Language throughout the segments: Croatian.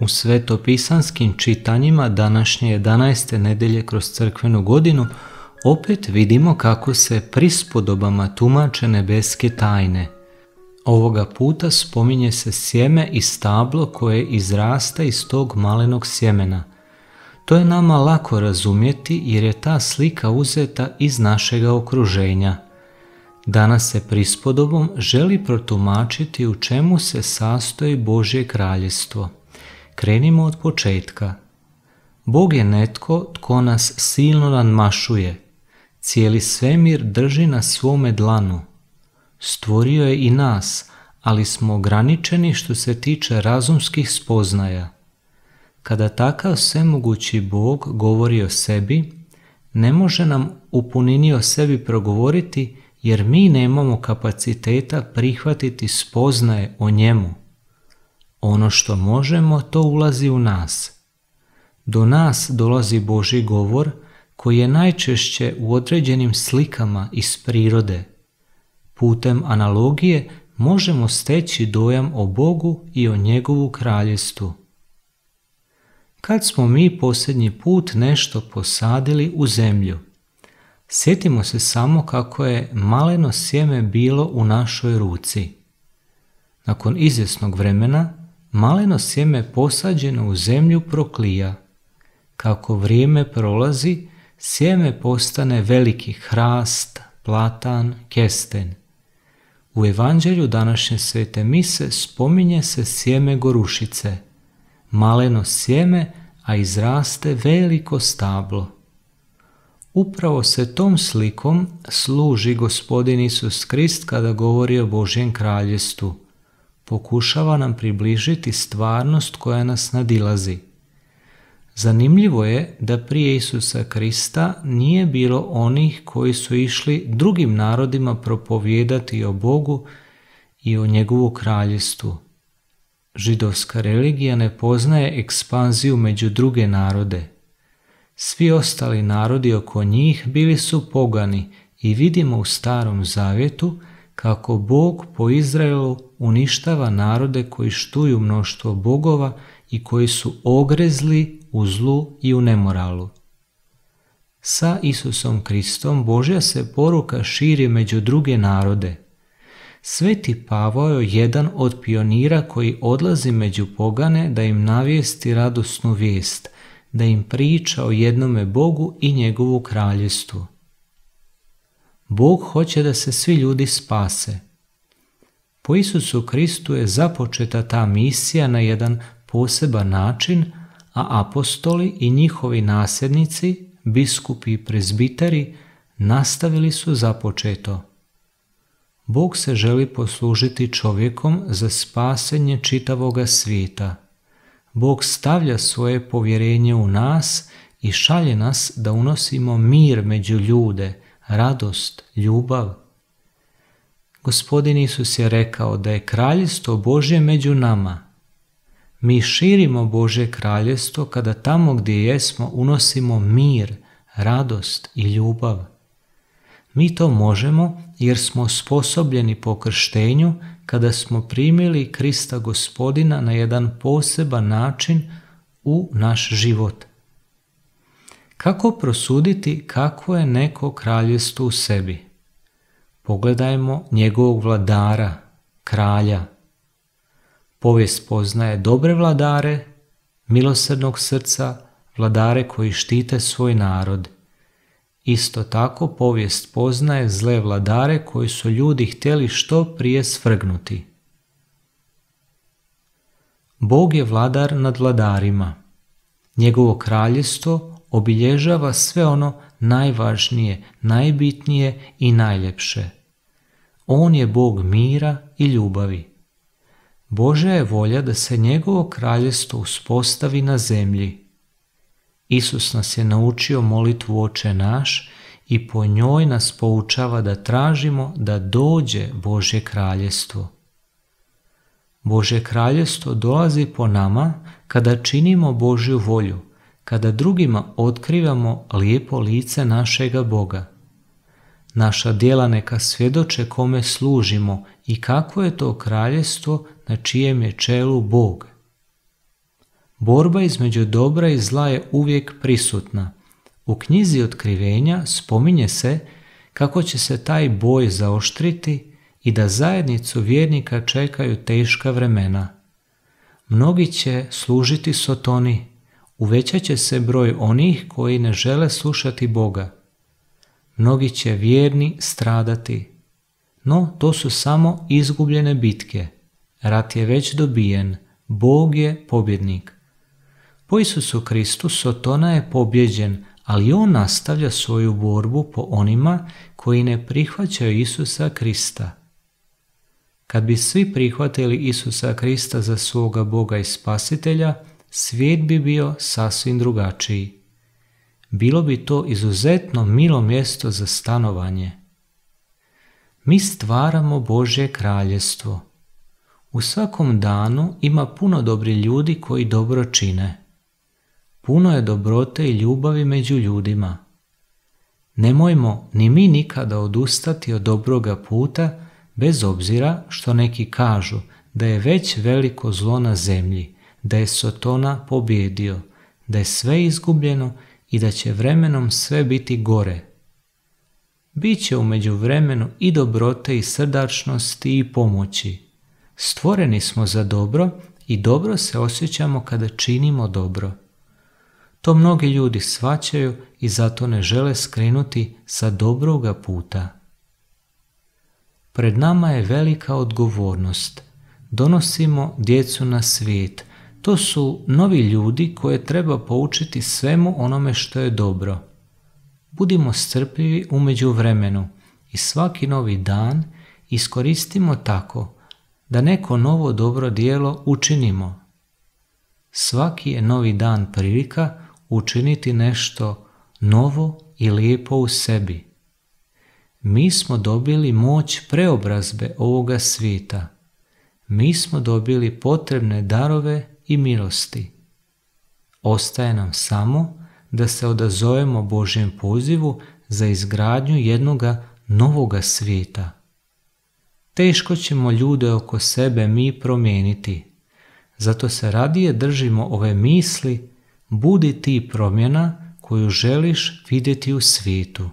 U svetopisanskim čitanjima današnje 11. nedelje kroz crkvenu godinu opet vidimo kako se prispodobama tumače nebeske tajne. Ovoga puta spominje se sjeme i stablo koje izrasta iz tog malenog sjemena. To je nama lako razumjeti jer je ta slika uzeta iz našega okruženja. Danas se prispodobom želi protumačiti u čemu se sastoji Božje kraljestvo. Krenimo od početka. Bog je netko tko nas silno nadmašuje. Cijeli svemir drži na svome dlanu. Stvorio je i nas, ali smo ograničeni što se tiče razumskih spoznaja. Kada takav svemogući Bog govori o sebi, ne može nam u punini o sebi progovoriti jer mi nemamo kapaciteta prihvatiti spoznaje o njemu. Ono što možemo, to ulazi u nas. Do nas dolazi Boži govor koji je najčešće u određenim slikama iz prirode. Putem analogije možemo steći dojam o Bogu i o njegovu kraljestvu. Kad smo mi posljednji put nešto posadili u zemlju, sjetimo se samo kako je maleno sjeme bilo u našoj ruci. Nakon izvjesnog vremena maleno sjeme posađeno u zemlju proklija. Kako vrijeme prolazi, sjeme postane veliki hrast, platan, kesten. U evanđelju današnje svete mise spominje se sjeme gorušice. Maleno sjeme, a izraste veliko stablo. Upravo se tom slikom služi gospodin Isus Krist kada govori o Božjem kraljestvu – pokušava nam približiti stvarnost koja nas nadilazi. Zanimljivo je da prije Isusa Krista nije bilo onih koji su išli drugim narodima propovijedati o Bogu i o njegovu kraljestvu. Židovska religija ne poznaje ekspanziju među druge narode. Svi ostali narodi oko njih bili su pogani i vidimo u Starom zavjetu – kako Bog po Izraelu uništava narode koji štuju mnoštvo bogova i koji su ogrezli u zlu i u nemoralu. Sa Isusom Kristom Božja se poruka širi među druge narode. Sveti Pavao je jedan od pionira koji odlazi među pogane da im navijesti radosnu vijest, da im priča o jednome Bogu i njegovu kraljestvu. Bog hoće da se svi ljudi spase. Po Isusu Kristu je započeta ta misija na jedan poseban način, a apostoli i njihovi nasljednici, biskupi i prezbiteri, nastavili su započeto. Bog se želi poslužiti čovjekom za spasenje čitavoga svijeta. Bog stavlja svoje povjerenje u nas i šalje nas da unosimo mir među ljude – radost, ljubav. Gospodin Isus je rekao da je kraljestvo Božje među nama. Mi širimo Božje kraljestvo kada tamo gdje jesmo unosimo mir, radost i ljubav. Mi to možemo jer smo sposobljeni po krštenju kada smo primili Krista gospodina na jedan poseban način u naš život. Kako prosuditi kako je neko kraljestvo u sebi? Pogledajmo njegovog vladara, kralja. Povijest poznaje dobre vladare, milosrdnog srca, vladare koji štite svoj narod. Isto tako povijest poznaje zle vladare koji su ljudi htjeli što prije svrgnuti. Bog je vladar nad vladarima. Njegovo kraljestvo obilježava sve ono najvažnije, najbitnije i najljepše. On je Bog mira i ljubavi. Božja je volja da se njegovo kraljestvo uspostavi na zemlji. Isus nas je naučio molitvu Oče naš i po njoj nas poučava da tražimo da dođe Božje kraljestvo. Božje kraljestvo dolazi po nama kada činimo Božju volju – kada drugima otkrivamo lijepo lice našega Boga. Naša djela neka svjedoče kome služimo i kako je to kraljestvo na čijem je čelu Bog. Borba između dobra i zla je uvijek prisutna. U knjizi otkrivenja spominje se kako će se taj boj zaoštriti i da zajednicu vjernika čekaju teška vremena. Mnogi će služiti Sotoni, uvećat će se broj onih koji ne žele slušati Boga. Mnogi će vjerni stradati, no to su samo izgubljene bitke. Rat je već dobijen, Bog je pobjednik. Po Isusu Kristu Sotona je pobjeđen, ali on nastavlja svoju borbu po onima koji ne prihvaćaju Isusa Krista. Kad bi svi prihvatili Isusa Krista za svoga Boga i Spasitelja, svijet bi bio sasvim drugačiji. Bilo bi to izuzetno milo mjesto za stanovanje. Mi stvaramo Božje kraljestvo. U svakom danu ima puno dobri ljudi koji dobro čine. Puno je dobrote i ljubavi među ljudima. Nemojmo ni mi nikada odustati od dobroga puta bez obzira što neki kažu da je već veliko zlo na zemlji, da je Sotona pobjedio, da je sve izgubljeno i da će vremenom sve biti gore. Biće umeđu vremenu i dobrote i srdačnosti i pomoći. Stvoreni smo za dobro i dobro se osjećamo kada činimo dobro. To mnogi ljudi svaćaju i zato ne žele skrenuti sa dobroga puta. Pred nama je velika odgovornost. Donosimo djecu na svijet – to su novi ljudi koje treba poučiti svemu onome što je dobro. Budimo strpljivi umeđu vremenu i svaki novi dan iskoristimo tako da neko novo dobro dijelo učinimo. Svaki je novi dan prilika učiniti nešto novo i lijepo u sebi. Mi smo dobili moć preobrazbe ovoga svijeta. Mi smo dobili potrebne darove i milosti. Ostaje nam samo da se odazovemo Božjem pozivu za izgradnju jednoga novoga svijeta. Teško ćemo ljude oko sebe mi promijeniti, zato se radije držimo ove misli budi ti promjena koju želiš vidjeti u svijetu.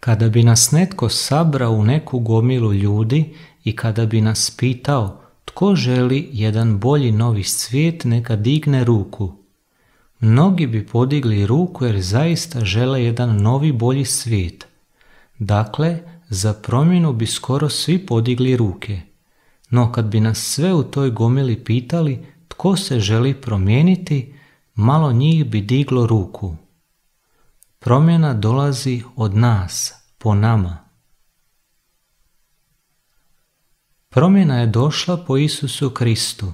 Kada bi nas netko sabrao u neku gomilu ljudi i kada bi nas pitao tko želi jedan bolji novi svijet neka digne ruku. Mnogi bi podigli ruku jer zaista žele jedan novi bolji svijet. Dakle, za promjenu bi skoro svi podigli ruke. No kad bi nas sve u toj gomili pitali tko se želi promijeniti, malo njih bi diglo ruku. Promjena dolazi od nas, po nama. Promjena je došla po Isusu Kristu.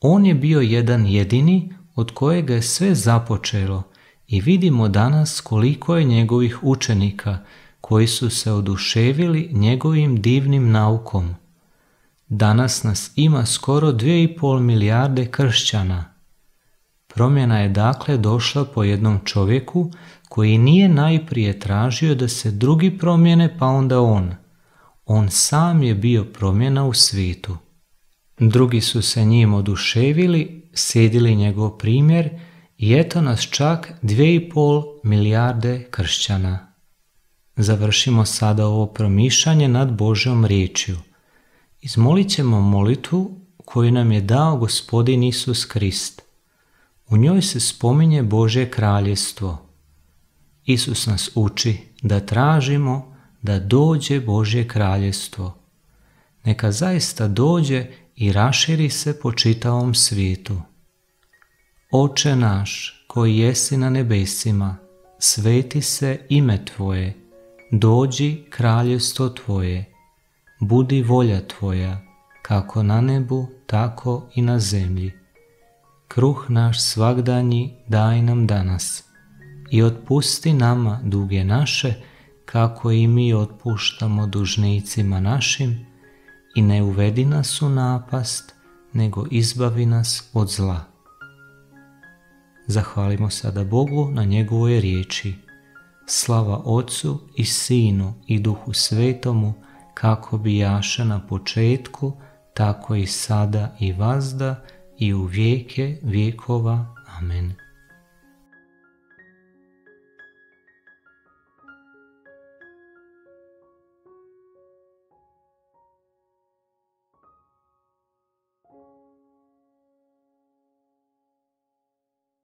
On je bio jedan jedini od kojega je sve započelo i vidimo danas koliko je njegovih učenika koji su se oduševili njegovim divnim naukom. Danas nas ima skoro 2,5 milijarde kršćana. Promjena je dakle došla po jednom čovjeku koji nije najprije tražio da se drugi promjene pa onda on – on sam je bio promjena u svijetu. Drugi su se njim oduševili, sjedili njegov primjer i eto nas čak 2,5 milijarde kršćana. Završimo sada ovo promišljanje nad Božjom riječju. Izmolit ćemo molitvu koju nam je dao gospodin Isus Krist. U njoj se spominje Božje kraljestvo. Isus nas uči da tražimo, da dođe Božje kraljestvo. Neka zaista dođe i raširi se po čitavom svijetu. Oče naš, koji jesi na nebesima, sveti se ime Tvoje, dođi kraljestvo Tvoje, budi volja Tvoja, kako na nebu, tako i na zemlji. Kruh naš svakdanji daj nam danas i otpusti nama duge naše, kako i mi otpuštamo dužnicima našim i ne uvedi nas u napast, nego izbavi nas od zla. Zahvalimo sada Bogu na njegovoj riječi. Slava Ocu i Sinu i Duhu Svetomu, kako bi jaša na početku, tako i sada i vazda i u vijeke vijekova. Amen.